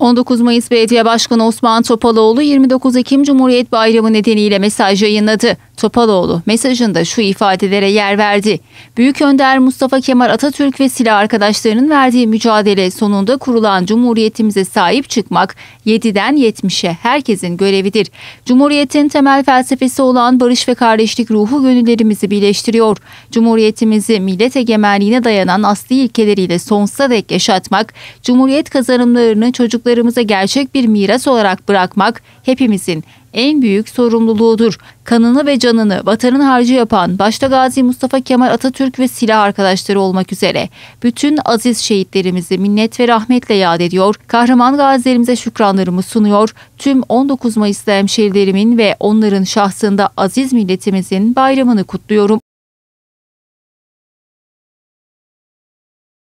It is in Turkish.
19 Mayıs Belediye Başkanı Osman Topaloğlu 29 Ekim Cumhuriyet Bayramı nedeniyle mesaj yayınladı. Topaloğlu mesajında şu ifadelere yer verdi. Büyük Önder Mustafa Kemal Atatürk ve silah arkadaşlarının verdiği mücadele sonunda kurulan Cumhuriyetimize sahip çıkmak 7'den 70'e herkesin görevidir. Cumhuriyetin temel felsefesi olan barış ve kardeşlik ruhu gönüllerimizi birleştiriyor. Cumhuriyetimizi millet egemenliğine dayanan asli ilkeleriyle sonsuza dek yaşatmak, Cumhuriyet kazanımlarını çocuklarımızın çocuklarımıza gerçek bir miras olarak bırakmak hepimizin en büyük sorumluluğudur. Kanını ve canını vatanın harcı yapan başta Gazi Mustafa Kemal Atatürk ve silah arkadaşları olmak üzere bütün aziz şehitlerimizi minnet ve rahmetle yad ediyor, kahraman gazilerimize şükranlarımı sunuyor, tüm 19 Mayıs'ta hemşerilerimin ve onların şahsında aziz milletimizin bayramını kutluyorum.